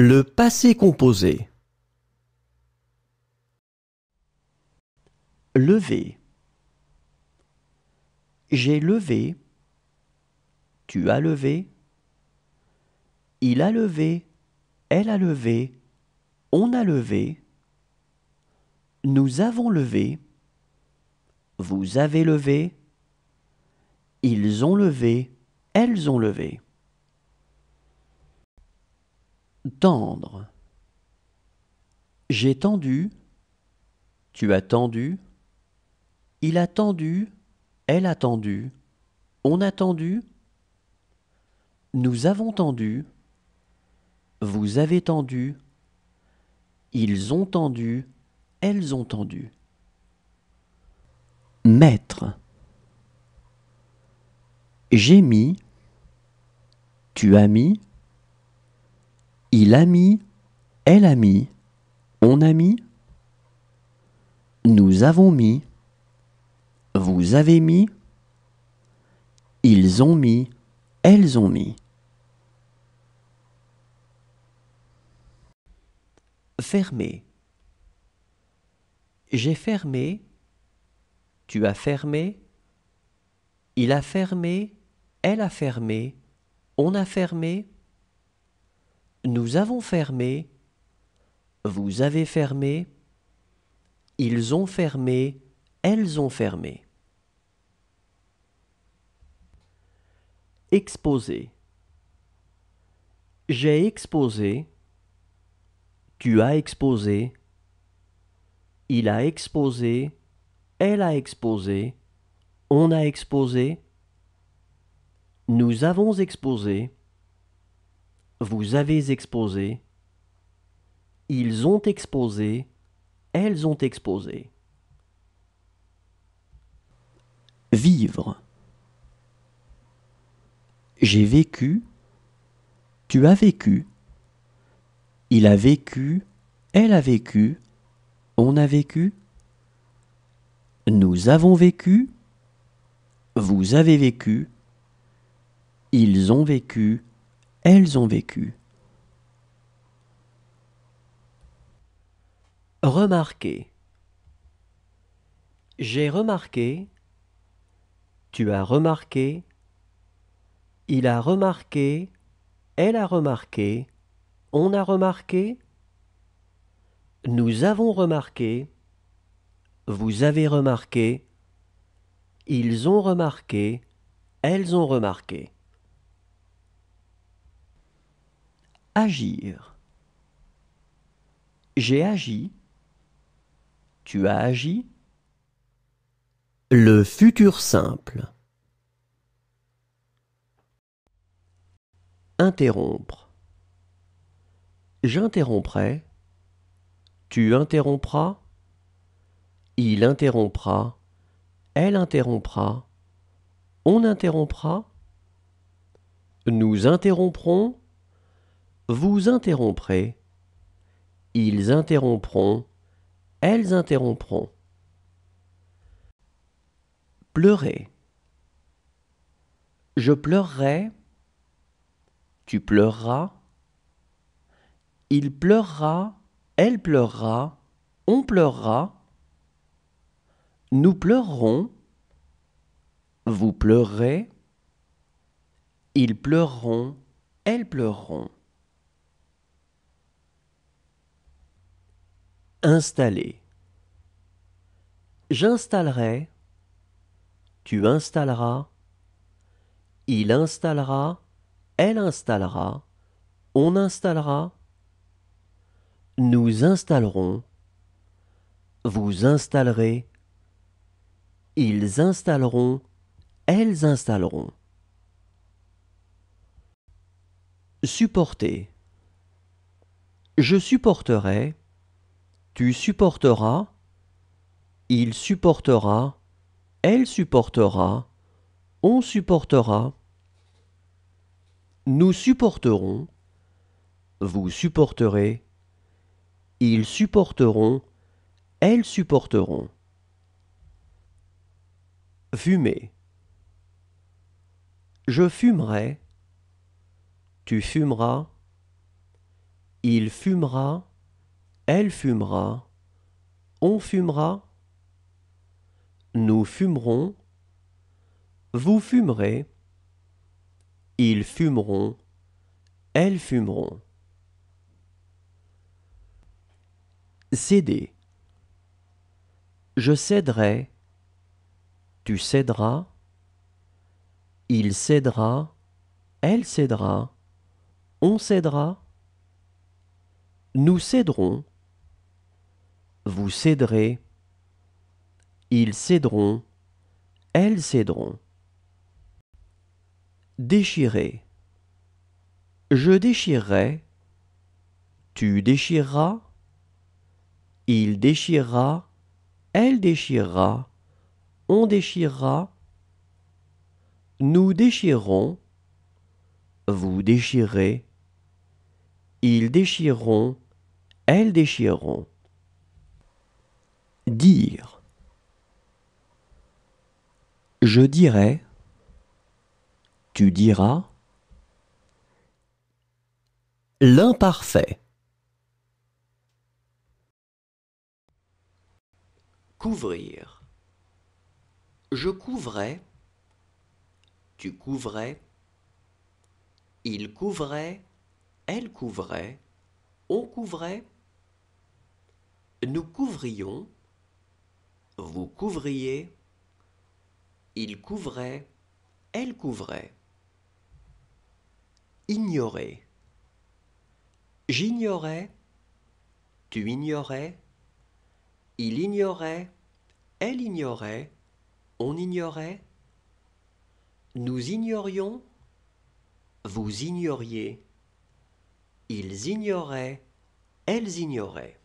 Le passé composé. Levé J'ai levé. Tu as levé. Il a levé. Elle a levé. On a levé. Nous avons levé. Vous avez levé. Ils ont levé. Elles ont levé. Tendre. J'ai tendu, tu as tendu, il a tendu, elle a tendu, on a tendu, nous avons tendu, vous avez tendu, ils ont tendu, elles ont tendu. Maître. J'ai mis, tu as mis, il a mis, elle a mis, on a mis, nous avons mis, vous avez mis, ils ont mis, elles ont mis. Fermé. J'ai fermé, tu as fermé, il a fermé, elle a fermé, on a fermé. Nous avons fermé. Vous avez fermé. Ils ont fermé. Elles ont fermé. Exposé. J'ai exposé. Tu as exposé. Il a exposé. Elle a exposé. On a exposé. Nous avons exposé vous avez exposé, ils ont exposé, elles ont exposé. Vivre. J'ai vécu, tu as vécu, il a vécu, elle a vécu, on a vécu, nous avons vécu, vous avez vécu, ils ont vécu, elles ont vécu. Remarquez J'ai remarqué. Tu as remarqué. Il a remarqué. Elle a remarqué. On a remarqué. Nous avons remarqué. Vous avez remarqué. Ils ont remarqué. Elles ont remarqué. Agir. J'ai agi. Tu as agi. Le futur simple. Interrompre. J'interromprai. Tu interrompras. Il interrompra. Elle interrompra. On interrompra. Nous interromprons vous interromprez, ils interrompront, elles interrompront. Pleurer. Je pleurerai, tu pleureras, il pleurera, elle pleurera, on pleurera, nous pleurerons, vous pleurez, ils pleureront, elles pleureront. Installer. J'installerai. Tu installeras. Il installera. Elle installera. On installera. Nous installerons. Vous installerez. Ils installeront. Elles installeront. Supporter. Je supporterai. Tu supporteras, il supportera, elle supportera, on supportera, nous supporterons, vous supporterez, ils supporteront, elles supporteront. Fumer. Je fumerai, tu fumeras, il fumera, elle fumera, on fumera, nous fumerons, vous fumerez, ils fumeront, elles fumeront. Céder. Je céderai, tu céderas, il cédera, elle cédera, on cédera, nous céderons vous céderez, ils céderont, elles céderont. Déchirer. Je déchirerai, tu déchireras, il déchirera, elle déchirera, on déchirera, nous déchirons, vous déchirez, ils déchireront, elles déchireront dire. Je dirai, tu diras. L'imparfait. Couvrir. Je couvrais, tu couvrais, il couvrait, elle couvrait, on couvrait, nous couvrions, vous couvriez. Il couvrait. Elle couvrait. Ignorer. J'ignorais. Tu ignorais. Il ignorait. Elle ignorait. On ignorait. Nous ignorions. Vous ignoriez. Ils ignoraient. Elles ignoraient.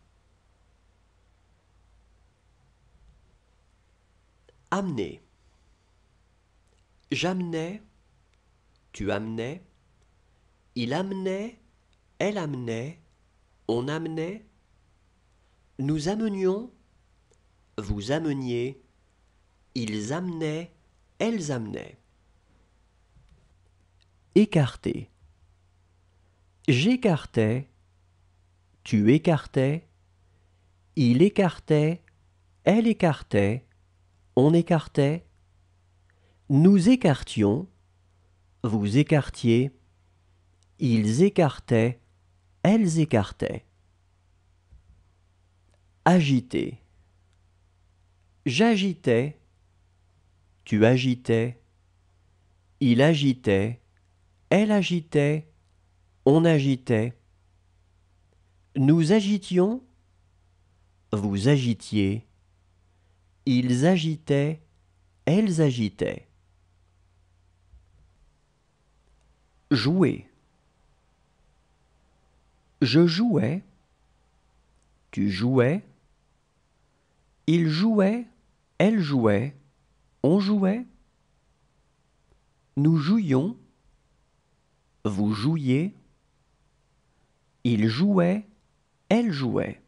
Amener. J'amenais, tu amenais, il amenait, elle amenait, on amenait, nous amenions, vous ameniez, ils amenaient, elles amenaient. Écarter. J'écartais, tu écartais, il écartait, elle écartait, on écartait, nous écartions, vous écartiez, ils écartaient, elles écartaient. Agiter. J'agitais, tu agitais, il agitait, elle agitait, on agitait. Nous agitions, vous agitiez, ils agitaient, elles agitaient. Jouer. Je jouais, tu jouais, il jouait, elle jouait, on jouait. Nous jouions, vous jouiez, il jouait, elle jouait.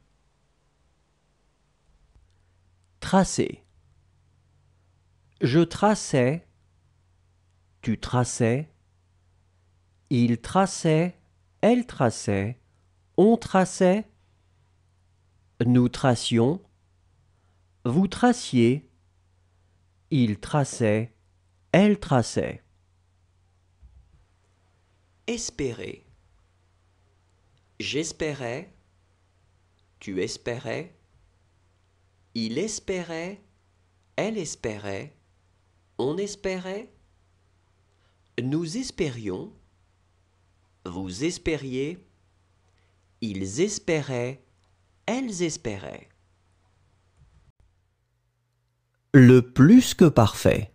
Tracer. Je traçais, tu traçais, il traçait, elle traçait, on traçait, nous tracions, vous traciez, il traçait, elle traçait. Espérer. J'espérais, tu espérais, il espérait, elle espérait, on espérait, nous espérions, vous espériez, ils espéraient, elles espéraient. Le plus que parfait.